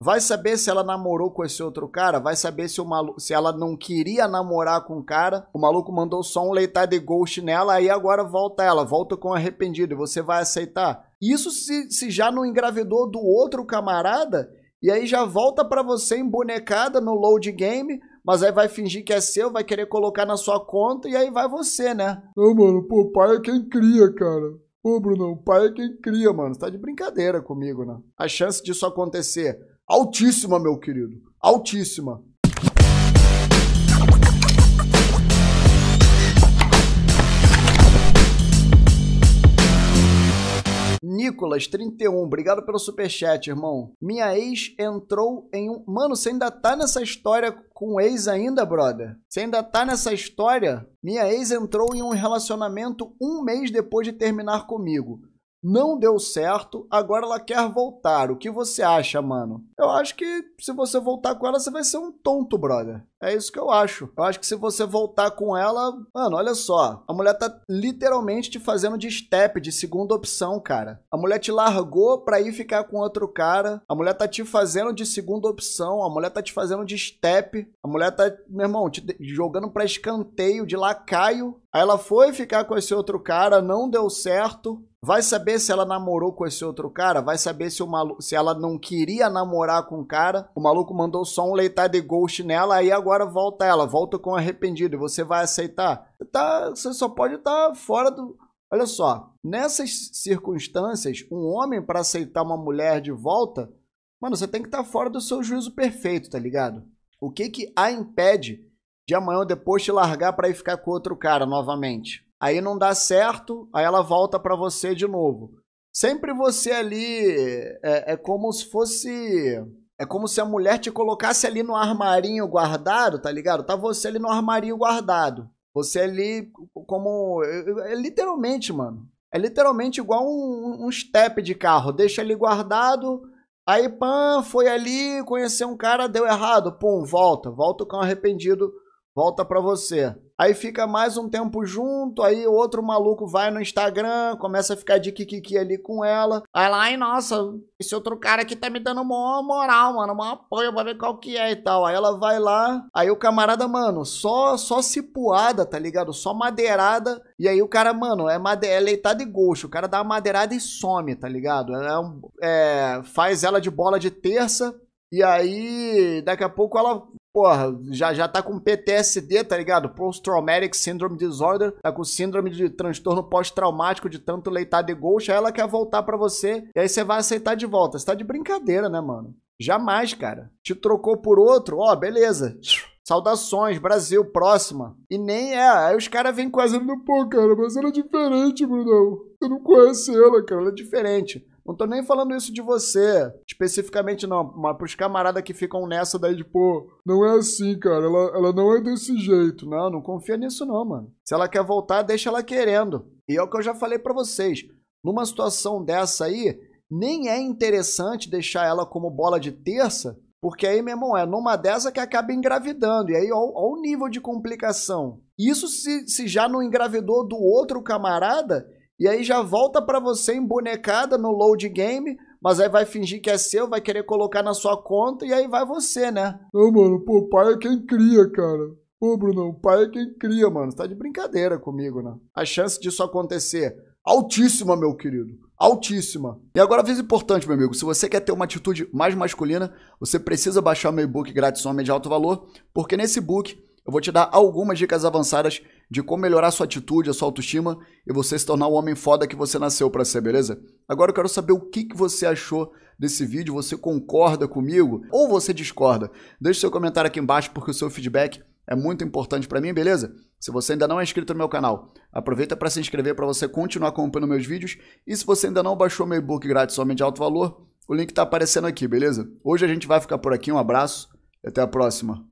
Vai saber se ela namorou com esse outro cara? Vai saber se, o se ela não queria namorar com o cara? O maluco mandou só um leitar de ghost nela, aí agora volta ela, volta com arrependido, e você vai aceitar? Isso se, se já não engravidou do outro camarada, e aí já volta para você embonecada no load game, mas aí vai fingir que é seu, vai querer colocar na sua conta, e aí vai você, né? Não, mano, pô, o pai é quem cria, cara. Ô, Bruno, o pai é quem cria, mano. Você tá de brincadeira comigo, né? A chance disso acontecer Altíssima, meu querido. Altíssima. Nicolas, 31, obrigado pelo superchat, irmão. Minha ex entrou em um. Mano, você ainda tá nessa história com ex ainda, brother? Você ainda tá nessa história? Minha ex entrou em um relacionamento um mês depois de terminar comigo não deu certo, agora ela quer voltar. O que você acha, mano? Eu acho que se você voltar com ela, você vai ser um tonto, brother. É isso que eu acho. Eu acho que se você voltar com ela, mano, olha só. A mulher tá literalmente te fazendo de step, de segunda opção, cara. A mulher te largou pra ir ficar com outro cara. A mulher tá te fazendo de segunda opção. A mulher tá te fazendo de step. A mulher tá, meu irmão, te jogando pra escanteio de lacaio. Aí ela foi ficar com esse outro cara, não deu certo. Vai saber se ela namorou com esse outro cara? Vai saber se, o maluco, se ela não queria namorar com o cara? O maluco mandou só um leitado de ghost nela, aí agora agora volta ela, volta com arrependido, e você vai aceitar? Tá, você só pode estar tá fora do. Olha só, nessas circunstâncias, um homem para aceitar uma mulher de volta, mano, você tem que estar tá fora do seu juízo perfeito, tá ligado? O que que a impede de amanhã ou depois te largar para ir ficar com outro cara novamente? Aí não dá certo, aí ela volta para você de novo. Sempre você ali é, é como se fosse é como se a mulher te colocasse ali no armarinho guardado, tá ligado? Tá você ali no armarinho guardado. Você ali como. É, é, é, literalmente, mano. É literalmente igual um, um step de carro. Deixa ali guardado. Aí, pã, foi ali, conheceu um cara, deu errado. Pum, volta. Volta o cão arrependido volta para você. Aí fica mais um tempo junto, aí outro maluco vai no Instagram, começa a ficar de kikiki ali com ela. Aí lá, ai, nossa, esse outro cara aqui tá me dando mó moral, mano, mó apoio, pra ver qual que é e tal. Aí ela vai lá, aí o camarada, mano, só só cipuada, tá ligado? Só madeirada. E aí o cara, mano, é, made... é leitado e gosto. O cara dá uma madeirada e some, tá ligado? É, um... é... Faz ela de bola de terça, e aí, daqui a pouco ela porra, já, já tá com PTSD, tá ligado? Post-Traumatic Syndrome Disorder, tá com síndrome de transtorno pós-traumático de tanto leitar de ghost, aí ela quer voltar para você, e aí você vai aceitar de volta. Você tá de brincadeira, né, mano? Jamais, cara. Te trocou por outro, ó, beleza. Saudações, Brasil, próxima. E nem é. Aí os caras vêm quase, pô, cara, mas ela é diferente, Brunão. Você não conhece ela, cara, ela é diferente. Não tô nem falando isso de você, especificamente não, mas pros camaradas que ficam nessa daí de, tipo, pô, não é assim, cara, ela, ela não é desse jeito. Não, não confia nisso não, mano. Se ela quer voltar, deixa ela querendo. E é o que eu já falei para vocês. Numa situação dessa aí, nem é interessante deixar ela como bola de terça, porque aí, meu irmão, é numa dessa que acaba engravidando. E aí, ó o nível de complicação. Isso se, se já não engravidou do outro camarada, e aí já volta para você embonecada no load game, mas aí vai fingir que é seu, vai querer colocar na sua conta e aí vai você, né? Não, mano, pô, o pai é quem cria, cara. Pô, Bruno, o pai é quem cria, mano. Você tá de brincadeira comigo, né? A chance disso acontecer altíssima, meu querido. Altíssima. E agora, vez importante, meu amigo. Se você quer ter uma atitude mais masculina, você precisa baixar meu e-book grátis Homem de Alto Valor, porque nesse book eu vou te dar algumas dicas avançadas de como melhorar sua atitude, a sua autoestima e você se tornar o homem foda que você nasceu para ser, beleza? Agora eu quero saber o que, que você achou desse vídeo, você concorda comigo ou você discorda? Deixe seu comentário aqui embaixo porque o seu feedback é muito importante para mim, beleza? Se você ainda não é inscrito no meu canal, aproveita para se inscrever para você continuar acompanhando meus vídeos. E se você ainda não baixou meu e-book grátis de Alto Valor, o link está aparecendo aqui, beleza? Hoje a gente vai ficar por aqui, um abraço e até a próxima.